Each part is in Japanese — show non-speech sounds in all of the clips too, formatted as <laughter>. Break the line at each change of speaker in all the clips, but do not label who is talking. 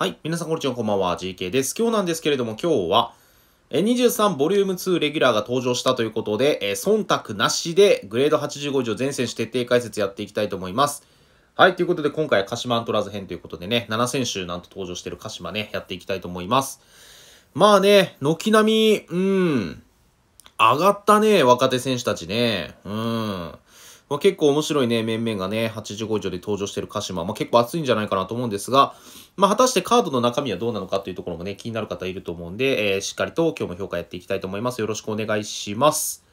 はい。皆さん、こんにちは。こんばんは。GK です。今日なんですけれども、今日は、23ボリューム2レギュラーが登場したということで、えー、忖度なしで、グレード85以上全選手徹底解説やっていきたいと思います。はい。ということで、今回は鹿島アントラーズ編ということでね、7選手なんと登場してる鹿島ね、やっていきたいと思います。まあね、軒並み、うん、上がったね、若手選手たちね。うん。まあ、結構面白いね、面々がね、85以上で登場してる鹿島、まあ、結構熱いんじゃないかなと思うんですが、まあ、果たしてカードの中身はどうなのかというところもね、気になる方いると思うんで、えー、しっかりと今日も評価やっていきたいと思います。よろしくお願いします。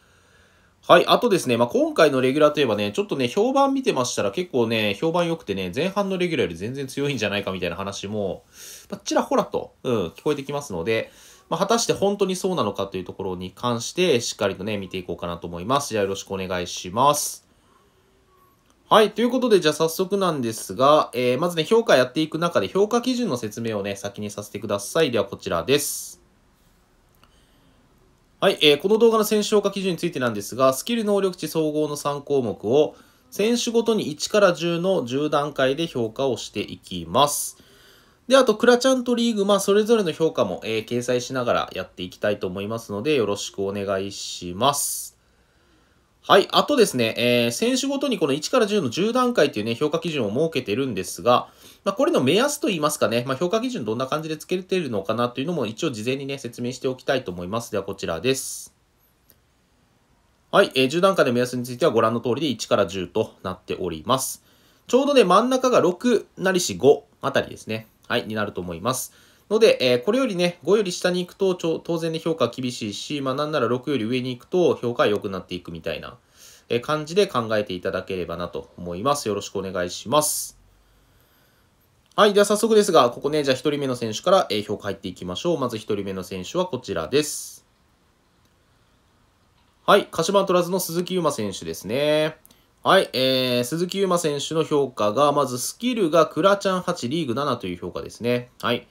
はい。あとですね、まあ、今回のレギュラーといえばね、ちょっとね、評判見てましたら結構ね、評判良くてね、前半のレギュラーより全然強いんじゃないかみたいな話も、まあ、ちらほらと、うん、聞こえてきますので、まあ、果たして本当にそうなのかというところに関して、しっかりとね、見ていこうかなと思います。じゃあよろしくお願いします。はい。ということで、じゃあ早速なんですが、えー、まずね、評価やっていく中で評価基準の説明をね、先にさせてください。では、こちらです。はい。えー、この動画の選手評価基準についてなんですが、スキル能力値総合の3項目を、選手ごとに1から10の10段階で評価をしていきます。で、あと、クラチャンとリーグ、まあ、それぞれの評価も、えー、掲載しながらやっていきたいと思いますので、よろしくお願いします。はい。あとですね、えー、選手ごとにこの1から10の10段階というね、評価基準を設けてるんですが、まあ、これの目安といいますかね、まあ、評価基準どんな感じでつけてるのかなというのも一応事前にね、説明しておきたいと思います。では、こちらです。はい。えー、10段階の目安についてはご覧の通りで1から10となっております。ちょうどね、真ん中が6なりし5あたりですね。はい。になると思います。ので、えー、これよりね、5より下に行くと当然ね、評価厳しいし、まあなんなら6より上に行くと評価良くなっていくみたいな、えー、感じで考えていただければなと思います。よろしくお願いします。はい。では早速ですが、ここね、じゃあ1人目の選手から、えー、評価入っていきましょう。まず1人目の選手はこちらです。はい。鹿島アントラーズの鈴木優馬選手ですね。はい、えー、鈴木優馬選手の評価が、まずスキルがクラちゃん8、リーグ7という評価ですね。はい。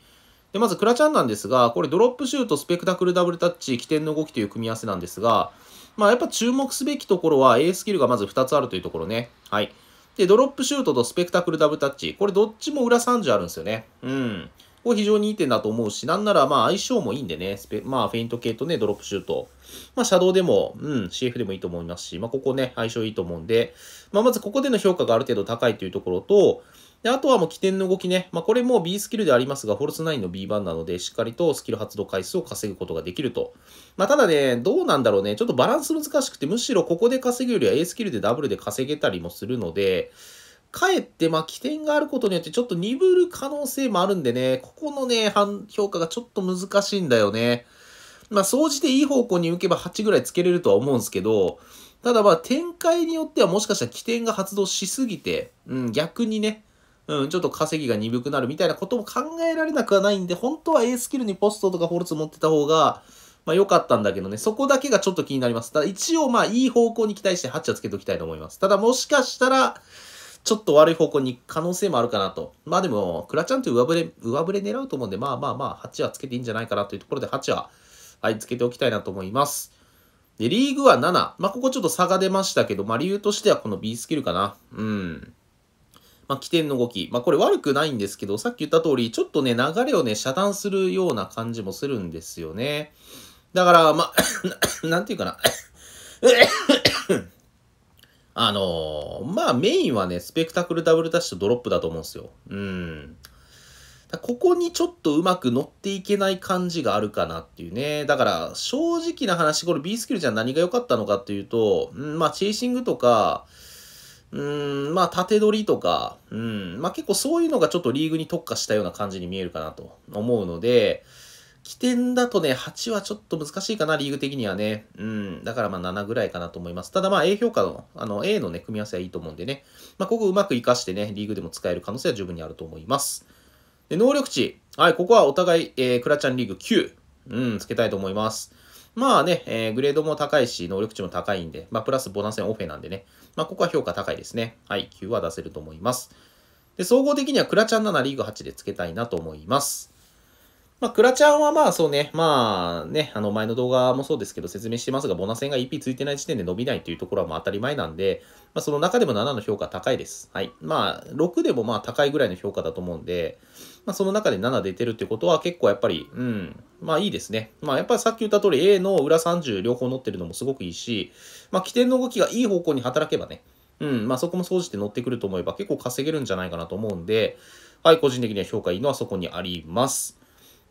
で、まずクラチャンなんですが、これドロップシュート、スペクタクルダブルタッチ、起点の動きという組み合わせなんですが、まあ、やっぱ注目すべきところは A スキルがまず2つあるというところね。はい。で、ドロップシュートとスペクタクルダブルタッチ。これどっちも裏30あるんですよね。うん。これ非常にいい点だと思うし、なんならまあ相性もいいんでね、スペまあフェイント系とね、ドロップシュート。まあシャドウでも、うん、CF でもいいと思いますし、まあここね、相性いいと思うんで、まあまずここでの評価がある程度高いというところと、で、あとはもう起点の動きね。まあ、これも B スキルでありますが、フォルス9の B 版なので、しっかりとスキル発動回数を稼ぐことができると。まあ、ただね、どうなんだろうね。ちょっとバランス難しくて、むしろここで稼ぐよりは A スキルでダブルで稼げたりもするので、かえって、ま起点があることによってちょっと鈍る可能性もあるんでね、ここのね、評価がちょっと難しいんだよね。まあ、総じていい方向に向けば8ぐらいつけれるとは思うんですけど、ただま展開によってはもしかしたら起点が発動しすぎて、うん、逆にね、うん、ちょっと稼ぎが鈍くなるみたいなことも考えられなくはないんで、本当は A スキルにポストとかフォルツ持ってた方が、まあ良かったんだけどね、そこだけがちょっと気になります。ただ一応まあいい方向に期待してハッチはつけておきたいと思います。ただもしかしたら、ちょっと悪い方向に可能性もあるかなと。まあでも、クラちゃんと上振れ、上振れ狙うと思うんで、まあまあまあ、8はつけていいんじゃないかなというところで、8は、はい、つけておきたいなと思います。で、リーグは7。まあ、ここちょっと差が出ましたけど、まあ、理由としてはこの B スキルかな。うん。まあ、起点の動き。まあ、これ悪くないんですけど、さっき言った通り、ちょっとね、流れをね、遮断するような感じもするんですよね。だから、まあ、<coughs> なんていうかな。<coughs> あのー、まあ、メインはね、スペクタクルダブルダッシュドロップだと思うんですよ。うん。ここにちょっとうまく乗っていけない感じがあるかなっていうね。だから正直な話、これ B スキルじゃ何が良かったのかっていうと、うん、まあチェイシングとか、うん、まあ、縦取りとか、うん、まあ結構そういうのがちょっとリーグに特化したような感じに見えるかなと思うので、起点だとね、8はちょっと難しいかな、リーグ的にはね。うん、だからまあ7ぐらいかなと思います。ただまあ A 評価の、あの A のね、組み合わせはいいと思うんでね、まあここうまく活かしてね、リーグでも使える可能性は十分にあると思います。で、能力値。はい、ここはお互い、えー、クラちゃんリーグ9。うん、つけたいと思います。まあね、えー、グレードも高いし、能力値も高いんで、まあプラスボナスオフェなんでね、まあ、ここは評価高いですね。はい、9は出せると思います。で、総合的にはクラチャン7、リーグ8でつけたいなと思います。まあ、クラチャンはまあそうね、まあね、あの前の動画もそうですけど説明してますが、ボナセンが EP ついてない時点で伸びないというところはもう当たり前なんで、まあその中でも7の評価高いです。はい。まあ6でもまあ高いぐらいの評価だと思うんで、まあ、その中で7出てるってことは結構やっぱり、うん、まあいいですね。まあやっぱりさっき言った通り A の裏30両方乗ってるのもすごくいいし、まあ起点の動きがいい方向に働けばね、うん、まあそこも総じて乗ってくると思えば結構稼げるんじゃないかなと思うんで、はい、個人的には評価いいのはそこにあります。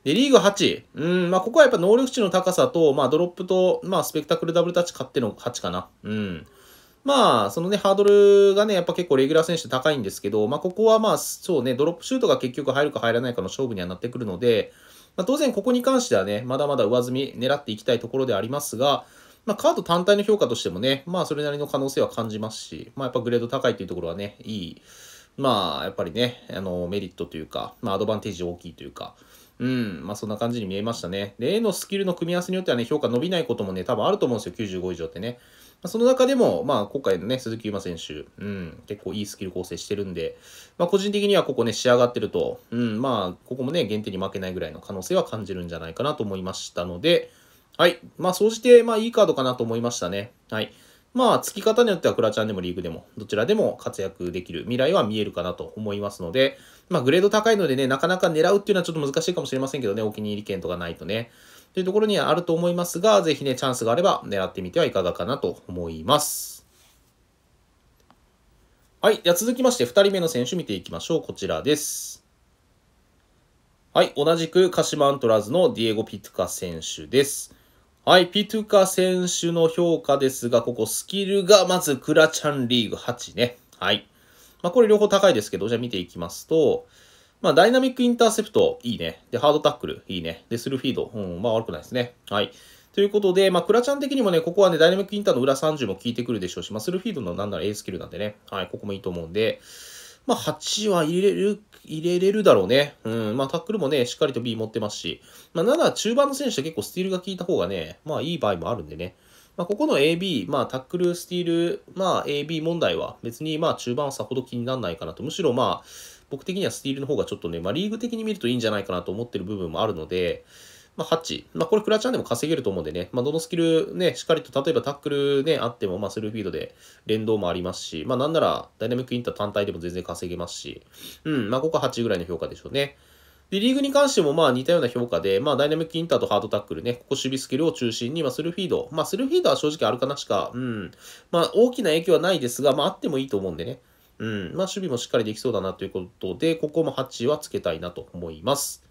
で、リーグ8。うん、まあ、ここはやっぱ能力値の高さと、まあ、ドロップと、まあ、スペクタクルダブルタッチ勝っての8かな。うん。まあ、そのね、ハードルがね、やっぱ結構レギュラー選手高いんですけど、まあ、ここはまあ、そうね、ドロップシュートが結局入るか入らないかの勝負にはなってくるので、まあ、当然ここに関してはね、まだまだ上積み狙っていきたいところでありますが、まあ、カード単体の評価としてもね、まあ、それなりの可能性は感じますし、まあ、やっぱグレード高いっていうところはね、いい、まあ、やっぱりね、あの、メリットというか、まあ、アドバンテージ大きいというか、うん、まあそんな感じに見えましたね。で、A のスキルの組み合わせによってはね、評価伸びないこともね、多分あると思うんですよ、95以上ってね。まその中でも、まあ、今回のね、鈴木優馬選手、うん、結構いいスキル構成してるんで、まあ、個人的にはここね、仕上がってると、うん、まあ、ここもね、限定に負けないぐらいの可能性は感じるんじゃないかなと思いましたので、はい。まあ、総じて、まあ、いいカードかなと思いましたね。はい。まあ、付き方によってはクラチャンでもリーグでも、どちらでも活躍できる未来は見えるかなと思いますので、まあ、グレード高いのでね、なかなか狙うっていうのはちょっと難しいかもしれませんけどね、お気に入り券とかないとね。というところにはあると思いますが、ぜひね、チャンスがあれば狙ってみてはいかがかなと思います。はい。では続きまして、2人目の選手見ていきましょう。こちらです。はい。同じく鹿島アントラーズのディエゴ・ピトゥカ選手です。はい、ピトゥカ選手の評価ですが、ここスキルがまずクラチャンリーグ8ね。はい。まあ、これ両方高いですけど、じゃあ見ていきますと、まあ、ダイナミックインターセプト、いいね。で、ハードタックル、いいね。で、スルーフィード、うん、まあ悪くないですね。はい。ということで、まあ、クラちゃん的にもね、ここはね、ダイナミックインターの裏30も効いてくるでしょうし、まあ、スルーフィードのなんなら A スキルなんでね、はい、ここもいいと思うんで、まあ、8は入れる、入れれるだろうね。うん、まあ、タックルもね、しっかりと B 持ってますし、まあ、7は中盤の選手は結構スティールが効いた方がね、まあ、いい場合もあるんでね。まあ、ここの AB、まあ、タックル、スティール、まあ、AB 問題は別に、まあ、中盤はさほど気にならないかなと。むしろ、まあ、僕的にはスティールの方がちょっとね、まあ、リーグ的に見るといいんじゃないかなと思ってる部分もあるので、まあ、8。まあ、これクラチャンでも稼げると思うんでね、まあ、どのスキルね、しっかりと、例えばタックルね、あっても、まあ、スルーフィードで連動もありますし、まあ、なんなら、ダイナミックインター単体でも全然稼げますし、うん、まあ、ここは8ぐらいの評価でしょうね。で、リーグに関してもまあ似たような評価で、まあダイナミックインターとハードタックルね、ここ守備スキルを中心に、まあスルーフィード、まあスルーフィードは正直あるかなしか、うん、まあ大きな影響はないですが、まああってもいいと思うんでね。うん、まあ、守備もしっかりできそうだなということで、ここも8はつけたいなと思います。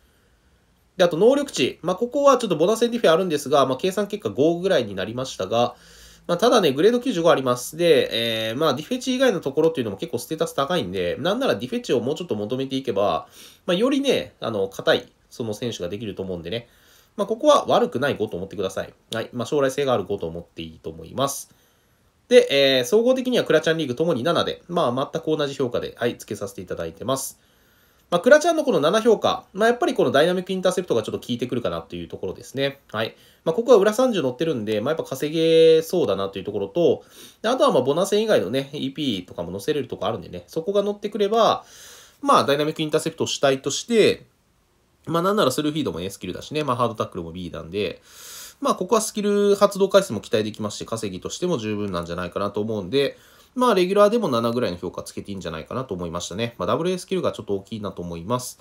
で、あと能力値。まあ、ここはちょっとボナセンディフェあるんですが、まあ、計算結果5ぐらいになりましたが、まあ、ただね、グレード95あります。で、えー、まあ、ディフェチ以外のところっていうのも結構ステータス高いんで、なんならディフェチをもうちょっと求めていけば、まあ、よりね、あの、硬い、その選手ができると思うんでね。まあ、ここは悪くない5と思ってください。はい。まあ、将来性がある5と思っていいと思います。で、えー、総合的にはクラちゃんリーグともに7で、まあ、全く同じ評価で、はい、つけさせていただいてます。まあ、クラちゃんのこの7評価、まあ、やっぱりこのダイナミックインターセプトがちょっと効いてくるかなというところですね。はい。まあ、ここは裏30乗ってるんで、まあ、やっぱ稼げそうだなというところと、あとはまあ、ボナセン以外のね、EP とかも載せれるとこあるんでね、そこが乗ってくれば、まあ、ダイナミックインターセプトを主体として、まあ、なんならスルーフィードもね、スキルだしね、まあ、ハードタックルも B なんで、まあ、ここはスキル発動回数も期待できますし、稼ぎとしても十分なんじゃないかなと思うんで、まあ、レギュラーでも7ぐらいの評価つけていいんじゃないかなと思いましたね。まあ、WA スキルがちょっと大きいなと思います。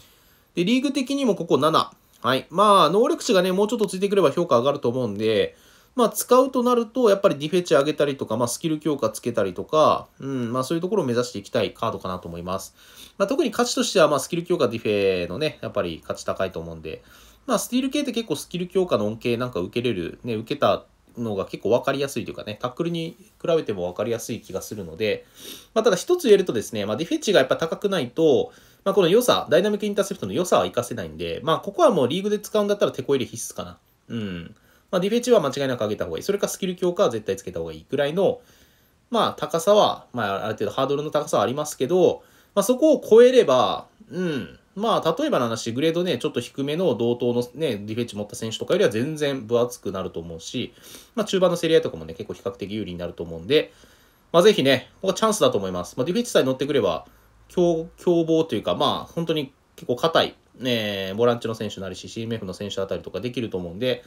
で、リーグ的にもここ7。はい。まあ、能力値がね、もうちょっとついてくれば評価上がると思うんで、まあ、使うとなると、やっぱりディフェチ上げたりとか、まあ、スキル強化つけたりとか、うん、まあ、そういうところを目指していきたいカードかなと思います。まあ、特に価値としては、まあ、スキル強化ディフェのね、やっぱり価値高いと思うんで、まあ、スティール系って結構スキル強化の恩恵なんか受けれる、ね、受けたのが結構分かりやすいというかね、タックルに比べても分かりやすい気がするので、まあ、ただ一つ言えるとですね、まあ、ディフェチがやっぱ高くないと、まあ、この良さ、ダイナミックインターセプトの良さは活かせないんで、まあ、ここはもうリーグで使うんだったらテコ入れ必須かな。うん。まあ、ディフェチは間違いなく上げた方がいい。それかスキル強化は絶対つけた方がいいくらいの、まあ、高さは、まあ、ある程度ハードルの高さはありますけど、まあ、そこを超えれば、うん、まあ、例えばの話、グレードね、ちょっと低めの同等のね、ディフェンチ持った選手とかよりは全然分厚くなると思うし、まあ、中盤の競り合いとかもね、結構比較的有利になると思うんで、まあ、ぜひね、ここはチャンスだと思います。まあ、ディフェンチさえ乗ってくれば、強、強豪というか、まあ、本当に結構硬い、ね、ボランチの選手なりし、CMF の選手あたりとかできると思うんで、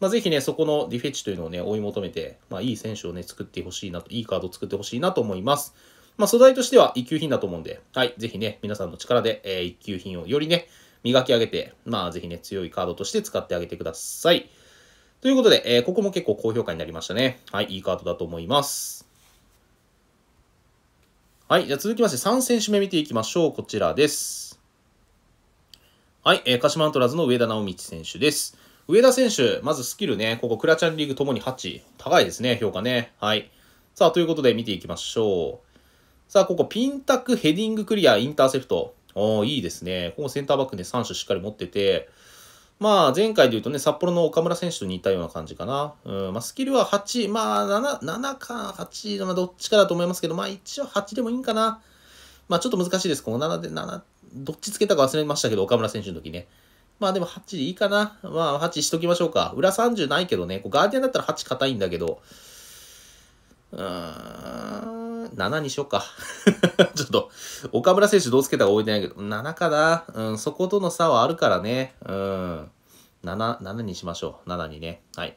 まあ、ぜひね、そこのディフェッチというのをね、追い求めて、まあ、いい選手をね、作ってほしいなと、いいカードを作ってほしいなと思います。まあ、素材としては一級品だと思うんで、はい、ぜひね、皆さんの力で、えー、一級品をよりね、磨き上げて、まあ、ぜひね、強いカードとして使ってあげてください。ということで、えー、ここも結構高評価になりましたね。はい、いいカードだと思います。はい、じゃあ続きまして3選手目見ていきましょう。こちらです。はい、えー、鹿島アントラーズの上田直道選手です。上田選手、まずスキルね、ここクラチャンリーグともに8。高いですね、評価ね。はい。さあ、ということで見ていきましょう。さあ、ここピンタック、ヘディングクリア、インターセプト。おー、いいですね。ここセンターバックね、3種しっかり持ってて。まあ、前回で言うとね、札幌の岡村選手と似たような感じかな。うん、まあ、スキルは8、まあ、7、7か8、まあ、どっちかだと思いますけど、まあ、一応8でもいいんかな。まあ、ちょっと難しいです。この7で、7、どっちつけたか忘れましたけど、岡村選手の時ね。まあでも8でいいかな。まあ8しときましょうか。裏30ないけどね。こうガーディアンだったら8硬いんだけど。うーん、7にしようか。<laughs> ちょっと、岡村選手どうつけたか覚えてないけど、7かな。うん、そことの差はあるからね。うん。7、7にしましょう。7にね。はい。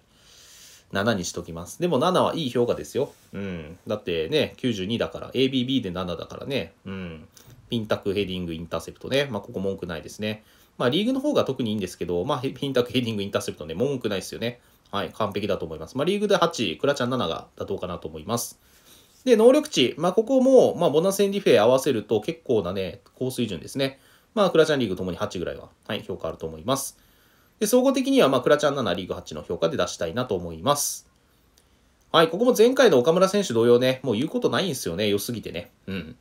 7にしときます。でも7はいい評価ですよ。うん。だってね、92だから、ABB で7だからね。うん。ピンタク、ヘディング、インターセプトね。まあ、ここ文句ないですね。まあ、リーグの方が特にいいんですけど、まあ、ヒンタク、ヘディング、インターセプトね、文句ないですよね。はい、完璧だと思います。まあ、リーグで8、クラちゃん7が妥当かなと思います。で、能力値、まあ、ここも、まあ、ボナセンディフェ合わせると結構なね、高水準ですね。まあ、クラちゃんリーグともに8ぐらいは、はい、評価あると思います。で、総合的には、まあ、クラちゃん7、リーグ8の評価で出したいなと思います。はい、ここも前回の岡村選手同様ね、もう言うことないんですよね、良すぎてね。うん。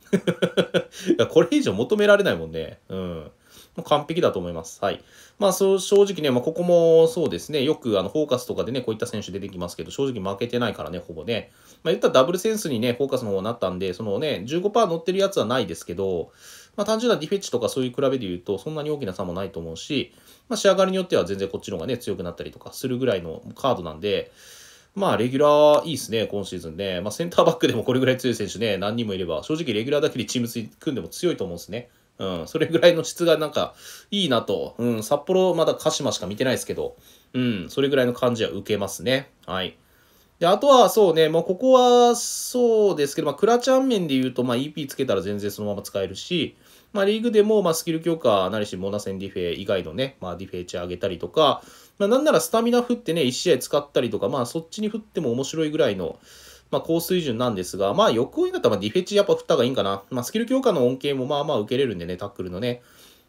<laughs> これ以上求められないもんね。うん。もう完璧だと思います。はい。まあ、そう、正直ね、まあ、ここもそうですね、よくあの、フォーカスとかでね、こういった選手出てきますけど、正直負けてないからね、ほぼね。まあ、言ったらダブルセンスにね、フォーカスの方になったんで、そのね、15%乗ってるやつはないですけど、まあ、単純なディフェッチとかそういう比べで言うと、そんなに大きな差もないと思うし、まあ、仕上がりによっては全然こっちの方がね、強くなったりとかするぐらいのカードなんで、まあ、レギュラーいいですね、今シーズンね。まあ、センターバックでもこれぐらい強い選手ね、何人もいれば、正直レギュラーだけでチーム組んでも強いと思うんですね。うん、それぐらいの質がなんかいいなと、うん、札幌まだ鹿島しか見てないですけど、うん、それぐらいの感じは受けますね。はい。で、あとはそうね、もうここはそうですけど、まあ、クラチャン面で言うと、まあ、EP つけたら全然そのまま使えるし、まあ、リーグでも、まあ、スキル強化なりし、モナセンディフェ以外のね、まあ、ディフェ値上げたりとか、まあ、なんならスタミナ振ってね、1試合使ったりとか、まあ、そっちに振っても面白いぐらいの、まあ、高水準なんですが、まあ、欲を言うんだったら、ディフェチやっぱ振った方がいいんかな。まあ、スキル強化の恩恵もまあまあ受けれるんでね、タックルのね。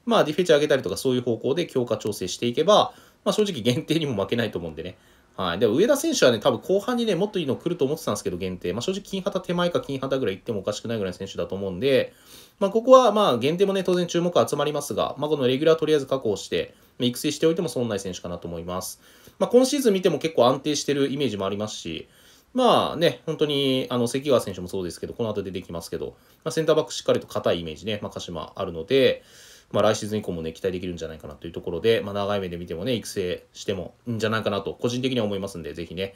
まあ、ディフェチ上げたりとか、そういう方向で強化調整していけば、まあ、正直限定にも負けないと思うんでね。はい。で、上田選手はね、多分後半にね、もっといいの来ると思ってたんですけど、限定。まあ、正直、金旗手前か金旗ぐらい行ってもおかしくないぐらいの選手だと思うんで、まあ、ここは、まあ、限定もね、当然注目集まりますが、まあ、このレギュラーとりあえず確保して、育成しておいても損ない選手かなと思います。まあ、今シーズン見ても結構安定してるイメージもありますし、まあね、本当に、あの、関川選手もそうですけど、この後出てきますけど、まあ、センターバックしっかりと硬いイメージね、まあ、鹿島あるので、まあ、来シーズン以降もね、期待できるんじゃないかなというところで、まあ、長い目で見てもね、育成してもいいんじゃないかなと、個人的には思いますんで、ぜひね、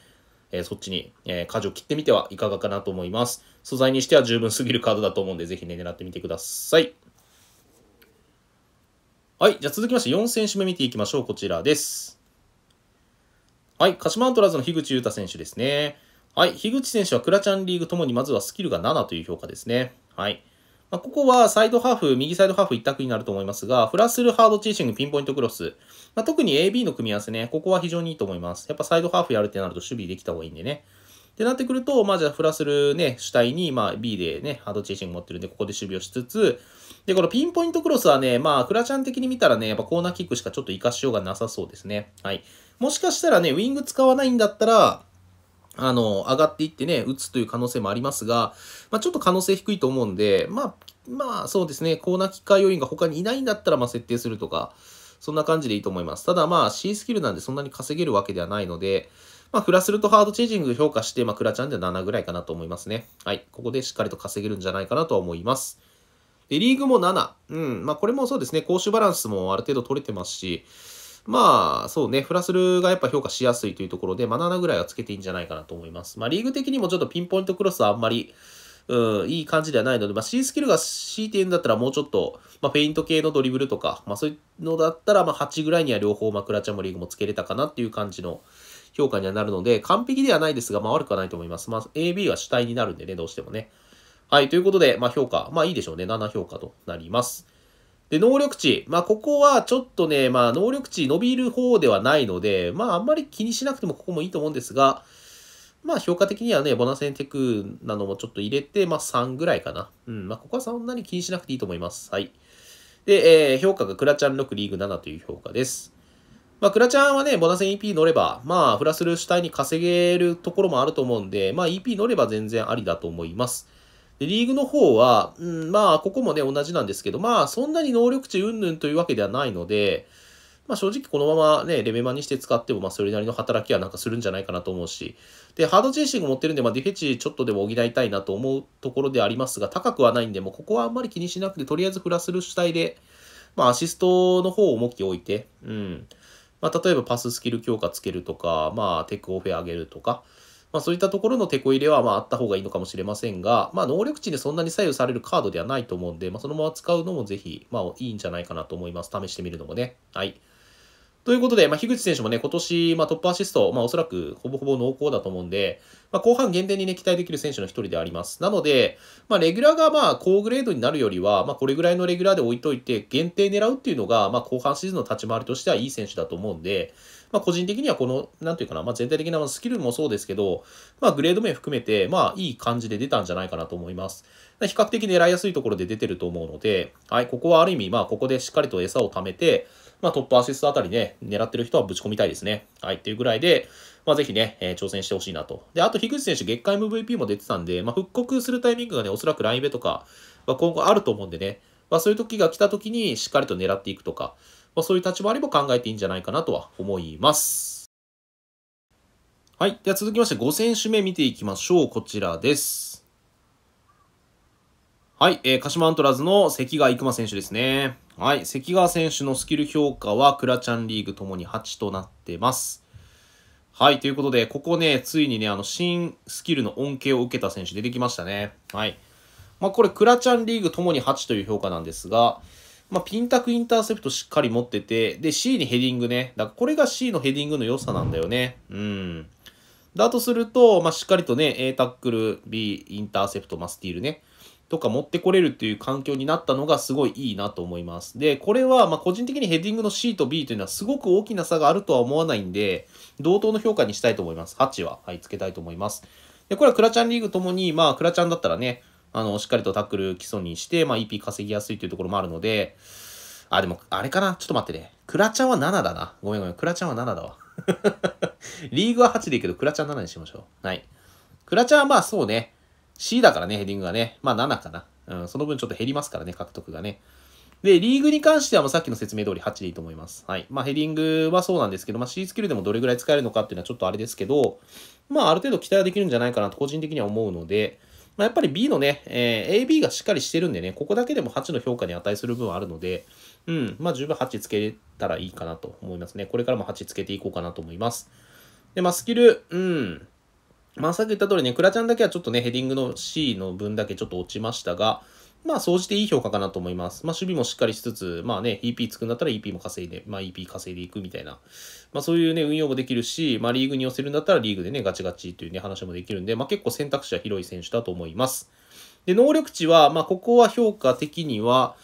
えー、そっちに、えー、舵を切ってみてはいかがかなと思います。素材にしては十分すぎるカードだと思うんで、ぜひね、狙ってみてください。はい、じゃあ続きまして4選手目見ていきましょう。こちらです。はい、鹿島アントラーズの樋口裕太選手ですね。はい、樋口選手はクラチャンリーグともにまずはスキルが7という評価ですね。はい。まあ、ここはサイドハーフ、右サイドハーフ一択になると思いますが、フラスルハードチーシング、ピンポイントクロス。まあ、特に AB の組み合わせね、ここは非常にいいと思います。やっぱサイドハーフやるってなると守備できた方がいいんでね。ってなってくると、まあじゃあフラスルね、主体に、まあ B でね、ハードチーシング持ってるんで、ここで守備をしつつ、で、このピンポイントクロスはね、まあ、クラちゃん的に見たらね、やっぱコーナーキックしかちょっと活かしようがなさそうですね。はい。もしかしたらね、ウィング使わないんだったら、あの、上がっていってね、打つという可能性もありますが、まあ、ちょっと可能性低いと思うんで、まあ、まあ、そうですね、コーナーキッカー要員が他にいないんだったら、まあ、設定するとか、そんな感じでいいと思います。ただまあ、C スキルなんでそんなに稼げるわけではないので、まあ、フラスルとハードチェージング評価して、まあ、クラちゃんでは7ぐらいかなと思いますね。はい。ここでしっかりと稼げるんじゃないかなとは思います。で、リーグも7。うん。まあ、これもそうですね。攻守バランスもある程度取れてますし、まあ、そうね、フラスルがやっぱ評価しやすいというところで、まあ、7ぐらいはつけていいんじゃないかなと思います。まあ、リーグ的にもちょっとピンポイントクロスはあんまり、うん、いい感じではないので、まあ、C スキルが C んだったらもうちょっと、まあ、フェイント系のドリブルとか、まあ、そういうのだったら、まあ、8ぐらいには両方、まあ、クラチャムリーグもつけれたかなっていう感じの評価にはなるので、完璧ではないですが、まあ、悪くはないと思います。まあ、AB は主体になるんでね、どうしてもね。はい、ということで、まあ、評価、まあ、いいでしょうね。7評価となります。で、能力値。まあ、ここはちょっとね、まあ、能力値伸びる方ではないので、まあ、あんまり気にしなくてもここもいいと思うんですが、まあ、評価的にはね、ボナセンテクなのもちょっと入れて、まあ、3ぐらいかな。うん、まあ、ここはそんなに気にしなくていいと思います。はい。で、えー、評価がクラちゃん6、リーグ7という評価です。まあ、クラちゃんはね、ボナン EP 乗れば、まあ、フラスル主体に稼げるところもあると思うんで、まあ、EP 乗れば全然ありだと思います。で、リーグの方は、うん、まあ、ここもね、同じなんですけど、まあ、そんなに能力値云々というわけではないので、まあ、正直このままね、レベマにして使っても、まあ、それなりの働きはなんかするんじゃないかなと思うし、で、ハードチェイシング持ってるんで、まあ、ディフェチちょっとでも補いたいなと思うところでありますが、高くはないんで、もうここはあんまり気にしなくて、とりあえずフラスル主体で、まあ、アシストの方を重き置いて、うん。まあ、例えばパススキル強化つけるとか、まあ、テックオフェ上げるとか、まあ、そういったところの手こ入れはまああった方がいいのかもしれませんが、まあ、能力値でそんなに左右されるカードではないと思うんで、まあ、そのまま使うのもぜひ、まあ、いいんじゃないかなと思います。試してみるのもね。はい。ということで、まあ、樋口選手もね、今年、まあ、トップアシスト、まあ、おそらくほぼほぼ濃厚だと思うんで、まあ、後半限定にね、期待できる選手の一人であります。なので、まあ、レギュラーがまあ、高グレードになるよりは、まあ、これぐらいのレギュラーで置いといて、限定狙うっていうのが、まあ、後半シーズンの立ち回りとしてはいい選手だと思うんで、まあ、個人的にはこの、なんていうかな、まあ、全体的なスキルもそうですけど、まあ、グレード面含めて、まあ、いい感じで出たんじゃないかなと思います。比較的狙いやすいところで出てると思うので、はい、ここはある意味、まあ、ここでしっかりと餌を貯めて、まあ、トップアシストあたりね、狙ってる人はぶち込みたいですね。はい、っていうぐらいで、まあ、ぜひね、えー、挑戦してほしいなと。で、あと、樋口選手、月間 MVP も出てたんで、まあ、復刻するタイミングがね、おそらくラインベとか、まこ今後あると思うんでね、まあ、そういう時が来た時にしっかりと狙っていくとか、まあ、そういう立場回りも考えていいんじゃないかなとは思います。はい。では続きまして5選手目見ていきましょう。こちらです。はい。えー、鹿島アントラーズの関川育馬選手ですね。はい。関川選手のスキル評価はクラチャンリーグともに8となってます。はい。ということで、ここね、ついにね、あの、新スキルの恩恵を受けた選手出てきましたね。はい。まあ、これ、クラチャンリーグともに8という評価なんですが、まあ、ピンタクインターセプトしっかり持ってて、で、C にヘディングね。だからこれが C のヘディングの良さなんだよね。うん。だとすると、まあ、しっかりとね、A タックル、B インターセプト、まあ、スティールね。とか持ってこれるっていう環境になったのがすごいいいなと思います。で、これは、ま個人的にヘディングの C と B というのはすごく大きな差があるとは思わないんで、同等の評価にしたいと思います。8は、はい、つけたいと思います。で、これはクラチャンリーグともに、まあ、クラチャンだったらね、あの、しっかりとタックル基礎にして、まあ、EP 稼ぎやすいというところもあるので、あ、でも、あれかなちょっと待ってね。クラちゃんは7だな。ごめんごめん。クラちゃんは7だわ。<laughs> リーグは8でいいけど、クラちゃん7にしましょう。はい。クラちゃんはまあそうね。C だからね、ヘディングがね。まあ7かな。うん、その分ちょっと減りますからね、獲得がね。で、リーグに関してはもうさっきの説明通り8でいいと思います。はい。まあヘディングはそうなんですけど、まあ C スキルでもどれぐらい使えるのかっていうのはちょっとあれですけど、まあある程度期待はできるんじゃないかなと個人的には思うので、まあ、やっぱり B のね、えー、AB がしっかりしてるんでね、ここだけでも8の評価に値する分あるので、うん、まあ十分8つけたらいいかなと思いますね。これからも8つけていこうかなと思います。で、まあスキル、うん。まあさっき言った通りね、クラちゃんだけはちょっとね、ヘディングの C の分だけちょっと落ちましたが、まあ、総じていい評価かなと思います。まあ、守備もしっかりしつつ、まあね、EP つくんだったら EP も稼いで、まあ、EP 稼いでいくみたいな、まあ、そういうね、運用もできるし、まあ、リーグに寄せるんだったらリーグでね、ガチガチというね、話もできるんで、まあ、結構選択肢は広い選手だと思います。で、能力値は、まあ、ここは評価的には、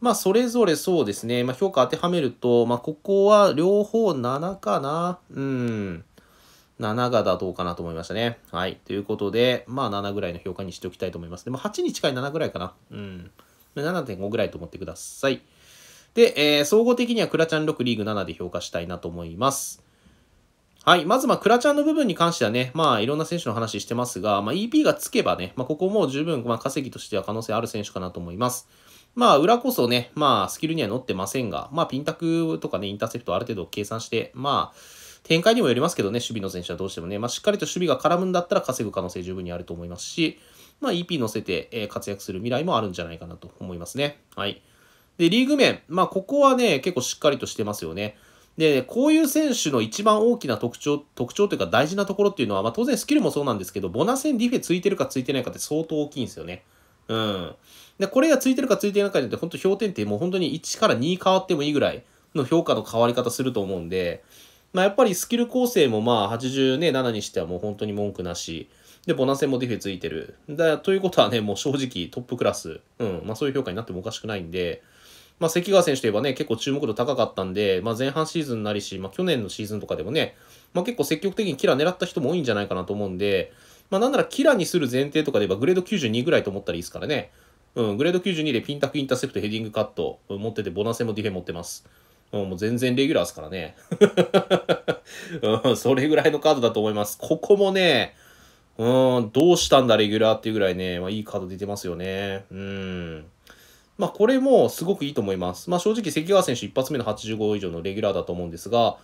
まあ、それぞれそうですね、まあ、評価当てはめると、まあ、ここは両方7かな。うん。7がどうかなと思いましたね。はい。ということで、まあ7ぐらいの評価にしておきたいと思います。でも8に近い7ぐらいかな。うん。7.5ぐらいと思ってください。で、えー、総合的にはクラちゃん6リーグ7で評価したいなと思います。はい。まず、まあ、クラちゃんの部分に関してはね、まあ、いろんな選手の話してますが、まあ、EP がつけばね、まあ、ここも十分、まあ、稼ぎとしては可能性ある選手かなと思います。まあ、裏こそね、まあ、スキルには乗ってませんが、まあ、ピンタクとかね、インターセプトある程度計算して、まあ、展開にもよりますけどね、守備の選手はどうしてもね、まあ、しっかりと守備が絡むんだったら稼ぐ可能性十分にあると思いますし、まあ、EP 乗せて、え活躍する未来もあるんじゃないかなと思いますね。はい。で、リーグ面、まあ、ここはね、結構しっかりとしてますよね。で、こういう選手の一番大きな特徴、特徴というか大事なところっていうのは、まあ、当然スキルもそうなんですけど、ボナセンディフェついてるかついてないかって相当大きいんですよね。うん。で、これがついてるかついてないかによって、本当評点ってもう本当に1から2変わってもいいぐらいの評価の変わり方すると思うんで、まあ、やっぱりスキル構成もまあ87、ね、にしてはもう本当に文句なし。で、ボナセもディフェついてる。だということはね、もう正直トップクラス。うん。まあそういう評価になってもおかしくないんで、まあ、関川選手といえばね、結構注目度高かったんで、まあ、前半シーズンなりし、まあ、去年のシーズンとかでもね、まあ、結構積極的にキラ狙った人も多いんじゃないかなと思うんで、まあ、なんならキラにする前提とかで言えばグレード92ぐらいと思ったらいいですからね。うん、グレード92でピンタクインターセプトヘディングカット持ってて、ボナセもディフェ持ってます。うん、もう全然レギュラーですからね。<laughs> うん、それぐらいのカードだと思います。ここもね、うん、どうしたんだレギュラーっていうぐらいね、まあ、いいカード出てますよね。うん。まあ、これもすごくいいと思います。まあ、正直、関川選手一発目の85以上のレギュラーだと思うんですが、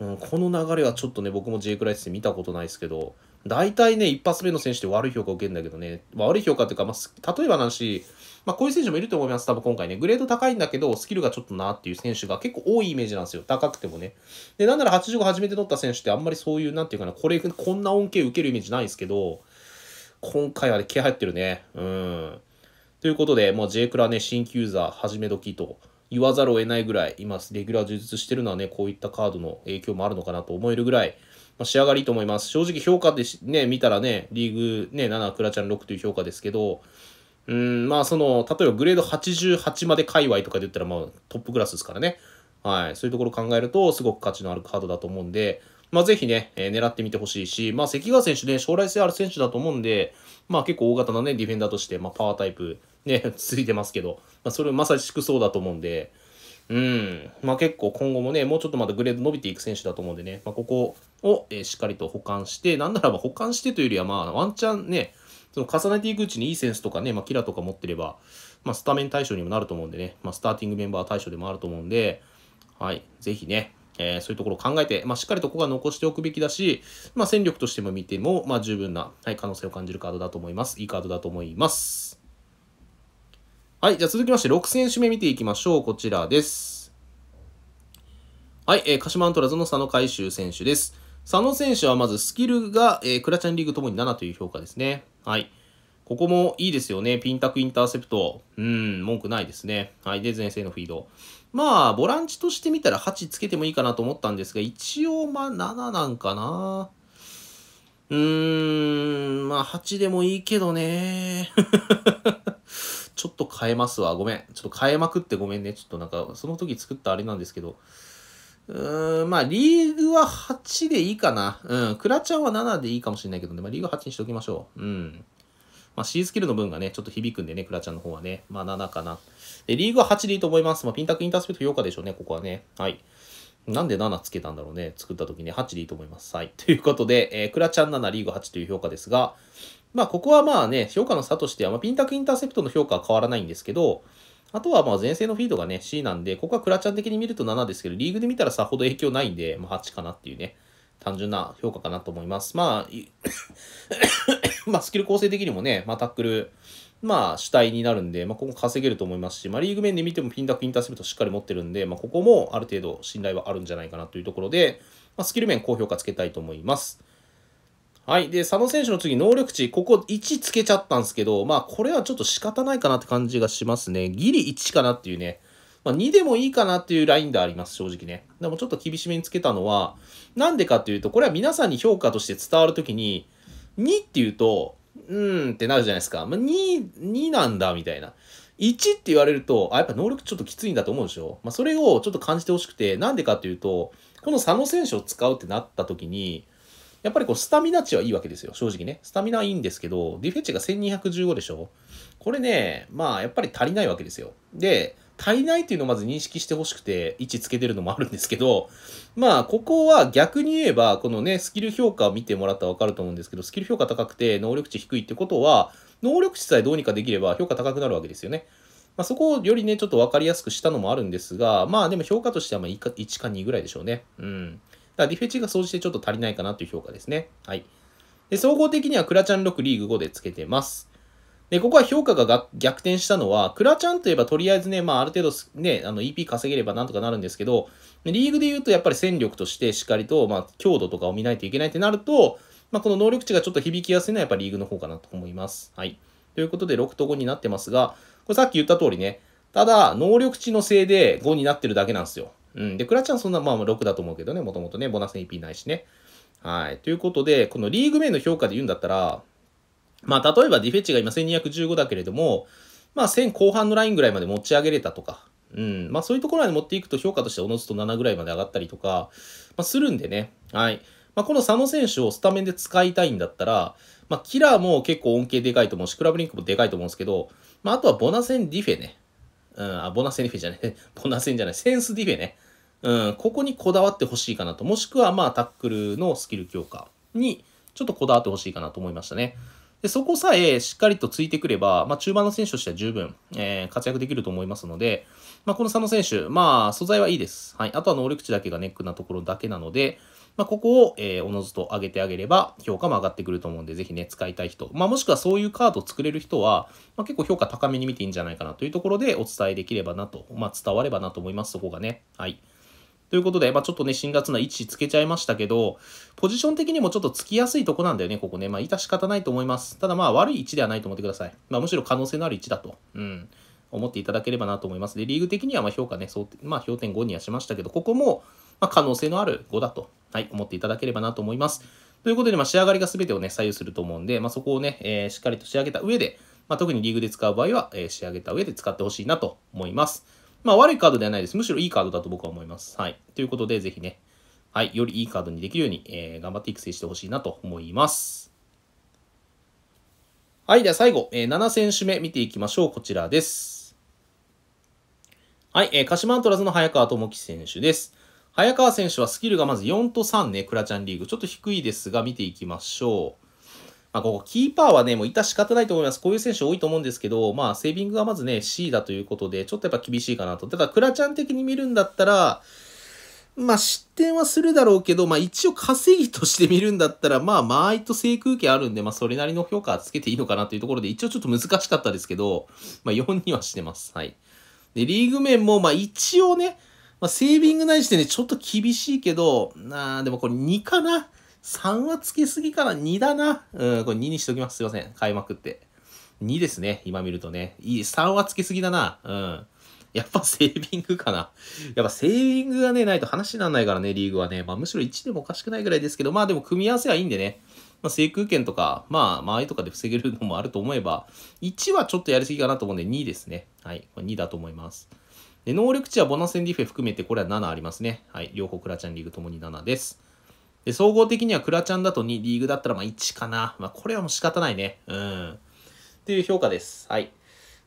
うん、この流れはちょっとね、僕も J クライスで見たことないですけど、大体ね、一発目の選手って悪い評価を受けるんだけどね、悪い評価っていうか、まあ、例えばなし、まあ、こういう選手もいると思います。多分今回ね、グレード高いんだけど、スキルがちょっとなっていう選手が結構多いイメージなんですよ。高くてもね。で、なんなら85初めて取った選手ってあんまりそういう、なんていうかな、これ、こんな恩恵受けるイメージないんですけど、今回はね、気合入ってるね。うん。ということで、もう J クラね、新旧座始め時と言わざるを得ないぐらい、今、レギュラー充実してるのはね、こういったカードの影響もあるのかなと思えるぐらい、まあ、仕上がりと思います。正直評価でね、見たらね、リーグね、7、クラちゃん6という評価ですけど、うん、まあその、例えばグレード88まで界隈とかで言ったら、まあトップクラスですからね。はい。そういうところ考えると、すごく価値のあるカードだと思うんで、まあぜひね、えー、狙ってみてほしいし、まあ関川選手ね、将来性ある選手だと思うんで、まあ結構大型なね、ディフェンダーとして、まあパワータイプ、ね、つ <laughs> いてますけど、まあそれまさしくそうだと思うんで、うん。まあ結構今後もね、もうちょっとまだグレード伸びていく選手だと思うんでね、まあここを、えー、しっかりと保管して、なんならば保管してというよりはまあワンチャンね、その重ねていくうちにいいセンスとかね、まあ、キラとか持ってれば、まあ、スタメン対象にもなると思うんでね、まあ、スターティングメンバー対象でもあると思うんで、はい、ぜひね、えー、そういうところを考えて、まあ、しっかりとここは残しておくべきだし、まあ、戦力としても見ても、まあ、十分な、はい、可能性を感じるカードだと思います。いいカードだと思います。はい、じゃあ続きまして6選手目見ていきましょう。こちらです。はい、えー、鹿島アントラーズの佐野海舟選手です。佐野選手はまずスキルが、えー、クラチャンリーグともに7という評価ですね。はい。ここもいいですよね。ピンタクインターセプト。うん、文句ないですね。はい。で、前線のフィード。まあ、ボランチとして見たら8つけてもいいかなと思ったんですが、一応、まあ、7なんかな。うーん、まあ、8でもいいけどね。<laughs> ちょっと変えますわ。ごめん。ちょっと変えまくってごめんね。ちょっとなんか、その時作ったあれなんですけど。うーん、まあ、リーグは8でいいかな。うん、クラちゃんは7でいいかもしれないけどね、まあ、リーグ8にしておきましょう。うん。まあ、シースキルの分がね、ちょっと響くんでね、クラちゃんの方はね。まあ、7かな。で、リーグは8でいいと思います。まあ、ピンタクインタースペクト評価でしょうね、ここはね。はい。なんで7つけたんだろうね。作った時ね、8でいいと思います。はい。<laughs> ということで、えー、クラちゃん7、リーグ8という評価ですが、まあ、ここはまあね、評価の差としては、まあ、ピンタクインターセプトの評価は変わらないんですけど、あとはまあ前世のフィードがね C なんで、ここはクラちゃん的に見ると7ですけど、リーグで見たらさほど影響ないんで、まあ8かなっていうね、単純な評価かなと思います。まあ、<coughs> まあスキル構成的にもね、まあタックル、まあ主体になるんで、まあここ稼げると思いますし、まあリーグ面で見てもピンダックインターセプトしっかり持ってるんで、まあここもある程度信頼はあるんじゃないかなというところで、まあスキル面高評価つけたいと思います。はい。で、佐野選手の次、能力値、ここ1つけちゃったんですけど、まあ、これはちょっと仕方ないかなって感じがしますね。ギリ1かなっていうね。まあ、2でもいいかなっていうラインであります、正直ね。でもちょっと厳しめにつけたのは、なんでかっていうと、これは皆さんに評価として伝わるときに、2っていうと、うーんってなるじゃないですか。まあ、2、2なんだ、みたいな。1って言われると、あ、やっぱ能力ちょっときついんだと思うでしょ。まあ、それをちょっと感じてほしくて、なんでかっていうと、この佐野選手を使うってなったときに、やっぱりこう、スタミナ値はいいわけですよ、正直ね。スタミナはいいんですけど、ディフェチが1215でしょこれね、まあ、やっぱり足りないわけですよ。で、足りないっていうのをまず認識してほしくて、位置つけてるのもあるんですけど、まあ、ここは逆に言えば、このね、スキル評価を見てもらったらわかると思うんですけど、スキル評価高くて能力値低いってことは、能力値さえどうにかできれば評価高くなるわけですよね。まあ、そこをよりね、ちょっとわかりやすくしたのもあるんですが、まあ、でも評価としてはま1か2ぐらいでしょうね。うん。からディフェチが総じてちょっと足りないかなという評価ですね。はい。で、総合的にはクラチャン6リーグ5でつけてます。で、ここは評価が逆転したのは、クラチャンといえばとりあえずね、まあある程度ね、あの EP 稼げればなんとかなるんですけど、リーグで言うとやっぱり戦力としてしっかりと、まあ強度とかを見ないといけないってなると、まあこの能力値がちょっと響きやすいのはやっぱリーグの方かなと思います。はい。ということで6と5になってますが、これさっき言った通りね、ただ能力値のせいで5になってるだけなんですよ。うん。で、クラちゃんそんな、まあ、6だと思うけどね、もともとね、ボナス EP ないしね。はい。ということで、このリーグ名の評価で言うんだったら、まあ、例えばディフェッチが今1215だけれども、まあ、1000後半のラインぐらいまで持ち上げれたとか、うん。まあ、そういうところまで持っていくと評価としておのずと7ぐらいまで上がったりとか、まあ、するんでね。はい。まあ、この佐野選手をスタメンで使いたいんだったら、まあ、キラーも結構恩恵でかいと思うし、クラブリンクもでかいと思うんですけど、まあ、あとはボナセンディフェね。うん、あ、ボナセンディフェじゃねい。<laughs> ボナセンじゃない。センスディフェね。うん、ここにこだわってほしいかなと。もしくは、まあ、タックルのスキル強化に、ちょっとこだわってほしいかなと思いましたね。でそこさえしっかりとついてくれば、まあ、中盤の選手としては十分、えー、活躍できると思いますので、まあ、この佐野選手、まあ、素材はいいです。はい。あとは能力値だけがネックなところだけなので、まあ、ここを、えー、おのずと上げてあげれば、評価も上がってくると思うんで、ぜひね、使いたい人。まあ、もしくはそういうカードを作れる人は、まあ、結構評価高めに見ていいんじゃないかなというところでお伝えできればなと、まあ、伝わればなと思います、そこがね。はい。ということで、まあ、ちょっとね、新辣の位置つけちゃいましたけど、ポジション的にもちょっとつきやすいとこなんだよね、ここね。まあ、致し方ないと思います。ただまあ、悪い位置ではないと思ってください。まあ、むしろ可能性のある位置だと。うん。思っていただければなと思います。で、リーグ的にはま評価ね、そうまあ、評点5にはしましたけど、ここもま可能性のある5だと、はい、思っていただければなと思います。ということで、まあ、仕上がりが全てをね、左右すると思うんで、まあ、そこをね、えー、しっかりと仕上げた上で、まあ、特にリーグで使う場合は、えー、仕上げた上で使ってほしいなと思います。まあ悪いカードではないです。むしろいいカードだと僕は思います。はい。ということで、ぜひね、はい、よりいいカードにできるように、えー、頑張って育成してほしいなと思います。はい、では最後、えー、7選手目見ていきましょう。こちらです。はい、えー、鹿島アントラーズの早川智樹選手です。早川選手はスキルがまず4と3ね、クラチャンリーグ。ちょっと低いですが、見ていきましょう。まあ、ここ、キーパーはね、もういた仕方ないと思います。こういう選手多いと思うんですけど、まあ、セービングがまずね、C だということで、ちょっとやっぱ厳しいかなと。ただ、クラちゃん的に見るんだったら、まあ、失点はするだろうけど、まあ、一応稼ぎとして見るんだったら、まあ、間合いと制空権あるんで、まあ、それなりの評価つけていいのかなというところで、一応ちょっと難しかったですけど、まあ、4にはしてます。はい。で、リーグ面も、まあ、一応ね、まあ、セービングないしてね、ちょっと厳しいけど、なあ、でもこれ2かな。3はつけすぎから2だな。うん、これ2にしときます。すいません。買いまくって。2ですね。今見るとね。いい。3はつけすぎだな。うん。やっぱセービングかな。やっぱセービングがね、ないと話にならないからね、リーグはね。まあむしろ1でもおかしくないぐらいですけど、まあでも組み合わせはいいんでね。まあ、制空権とか、まあ、間合いとかで防げるのもあると思えば、1はちょっとやりすぎかなと思うんで、2ですね。はい。これ2だと思います。で、能力値はボナセンディフェ含めて、これは7ありますね。はい。両方クラチャンリーグともに7です。で、総合的にはクラちゃんだと2、リーグだったらまあ1かな。まあこれはもう仕方ないね。うん。っていう評価です。はい。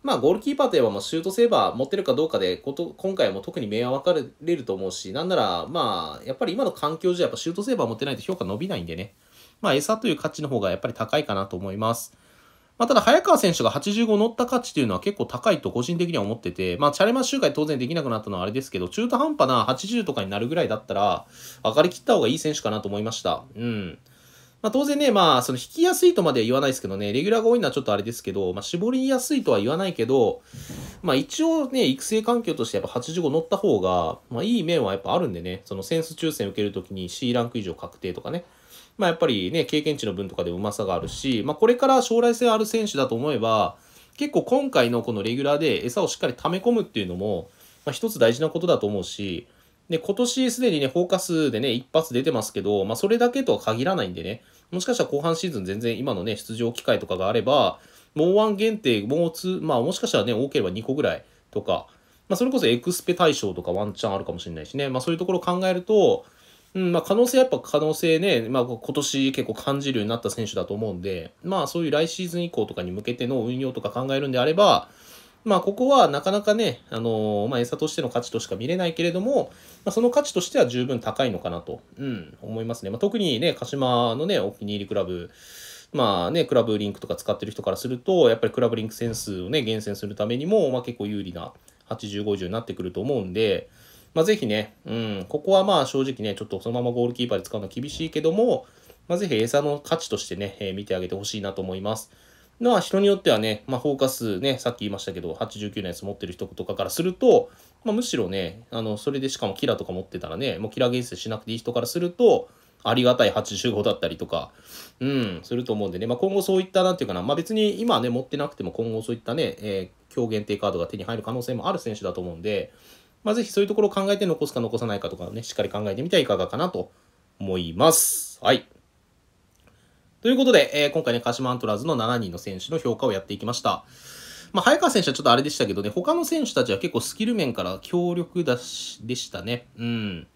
まあ、ゴールキーパーといえばもうシュートセーバー持ってるかどうかでこと、今回も特に目は分かれると思うし、なんなら、まあ、やっぱり今の環境じゃやっぱシュートセーバー持ってないと評価伸びないんでね。まあ、餌という価値の方がやっぱり高いかなと思います。まあ、ただ早川選手が85乗った価値というのは結構高いと個人的には思ってて、まあ、チャレマ周回当然できなくなったのはあれですけど、中途半端な80とかになるぐらいだったら、上がりきった方がいい選手かなと思いました。うん。まあ、当然ね、まあ、その引きやすいとまでは言わないですけどね、レギュラーが多いのはちょっとあれですけど、まあ、絞りやすいとは言わないけど、まあ、一応ね、育成環境としてやっぱ85乗った方が、まあ、いい面はやっぱあるんでね、そのセンス抽選受けるときに C ランク以上確定とかね、まあやっぱりね、経験値の分とかでうまさがあるし、まあこれから将来性ある選手だと思えば、結構今回のこのレギュラーで餌をしっかり溜め込むっていうのも、まあ一つ大事なことだと思うし、で、今年すでにね、フォーカスでね、一発出てますけど、まあそれだけとは限らないんでね、もしかしたら後半シーズン全然今のね、出場機会とかがあれば、もう1限定、もう2、まあもしかしたらね、多ければ2個ぐらいとか、まあそれこそエクスペ対象とかワンチャンあるかもしれないしね、まあそういうところを考えると、うん、まあ、可能性やっぱ可能性ね、まあ、今年結構感じるようになった選手だと思うんで、まあ、そういう来シーズン以降とかに向けての運用とか考えるんであれば、まあ、ここはなかなかね、あのー、まあ、餌としての価値としか見れないけれども、まあ、その価値としては十分高いのかなと、うん、思いますね。まあ、特にね、鹿島のね、お気に入りクラブ、まあね、クラブリンクとか使ってる人からすると、やっぱりクラブリンクセンスをね、厳選するためにも、まあ、結構有利な85、50になってくると思うんで、まあ、ぜひね、うん、ここはまあ正直ね、ちょっとそのままゴールキーパーで使うのは厳しいけども、まあ、ぜひ餌の価値としてね、えー、見てあげてほしいなと思います。まあ、人によってはね、まあ、フォーカスね、さっき言いましたけど、89のやつ持ってる人とかからすると、まあ、むしろね、あの、それでしかもキラとか持ってたらね、もうキラ厳選しなくていい人からすると、ありがたい85だったりとか、うん、すると思うんでね、まあ、今後そういった、なんていうかな、まあ、別に今ね、持ってなくても今後そういったね、えー、強限定カードが手に入る可能性もある選手だと思うんで、まあ、ぜひそういうところを考えて残すか残さないかとかね、しっかり考えてみてはいかがかなと思います。はい。ということで、えー、今回ね、鹿島アントラーズの7人の選手の評価をやっていきました。まあ、早川選手はちょっとあれでしたけどね、他の選手たちは結構スキル面から強力だし、でしたね。うん。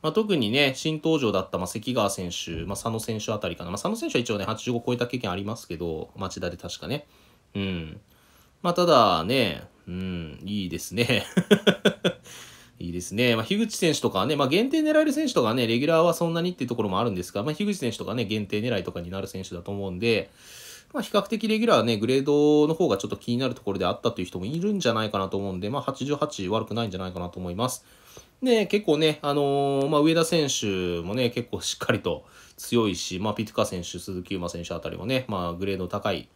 まあ、特にね、新登場だった、まあ、関川選手、まあ、佐野選手あたりかな。まあ、佐野選手は一応ね、85超えた経験ありますけど、町田で確かね。うん。まあ、ただね、うん、いいですね。<laughs> いいですね。まあ、樋口選手とかね、まあ、限定狙える選手とかね、レギュラーはそんなにっていうところもあるんですが、まあ、樋口選手とかね、限定狙いとかになる選手だと思うんで、まあ、比較的レギュラーね、グレードの方がちょっと気になるところであったという人もいるんじゃないかなと思うんで、まあ、88悪くないんじゃないかなと思います。ね、結構ね、あのー、まあ、上田選手もね、結構しっかりと強いし、まあ、ピトカ選手、鈴木優馬選手あたりもね、まあ、グレード高い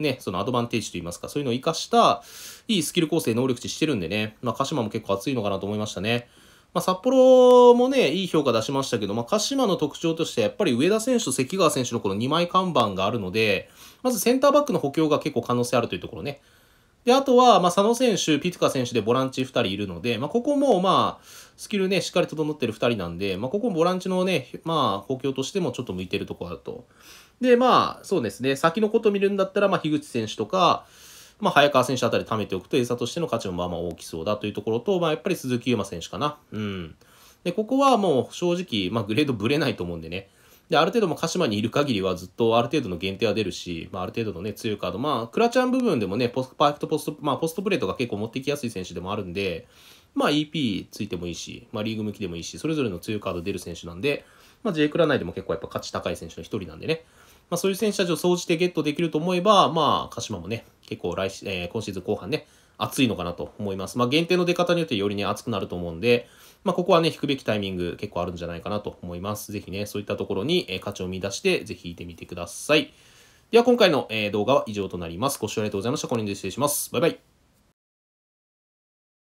ね、そのアドバンテージといいますか、そういうのを活かした、いいスキル構成、能力値してるんでね、まあ、鹿島も結構熱いのかなと思いましたね。まあ、札幌もね、いい評価出しましたけど、まあ、鹿島の特徴として、やっぱり上田選手と関川選手のこの2枚看板があるので、まずセンターバックの補強が結構可能性あるというところね。で、あとは、まあ、佐野選手、ピトカ選手でボランチ2人いるので、まあ、ここも、まあ、スキルね、しっかり整ってる2人なんで、まあ、ここボランチのね、まあ、補強としてもちょっと向いてるところだと。で、まあ、そうですね、先のこと見るんだったら、まあ、樋口選手とか、まあ、早川選手あたり貯めておくと、エーサとしての価値もまあまあ大きそうだというところと、まあ、やっぱり鈴木優馬選手かな。うん。で、ここはもう正直、まあ、グレードぶれないと思うんでね。で、ある程度も鹿島にいる限りはずっとある程度の限定は出るし、まあ、ある程度のね、強いカード。まあ、クラちゃん部分でもね、ポスパーフェクトポスト、まあ、ポストプレートが結構持ってきやすい選手でもあるんで、まあ、EP ついてもいいし、まあ、リーグ向きでもいいし、それぞれの強いカード出る選手なんで、まあ、J クラ内でも結構やっぱ価値高い選手の一人なんでね。まあ、そういう選手たちを総じてゲットできると思えば、まあ、鹿島もね、結構来、えー、今シーズン後半ね、熱いのかなと思います。まあ、限定の出方によってよりね、熱くなると思うんで、まあ、ここはね、引くべきタイミング結構あるんじゃないかなと思います。ぜひね、そういったところに、え価値を見出して、ぜひ引いてみてください。では、今回の、え動画は以上となります。ご視聴ありがとうございました。これに失礼します。バイバイ。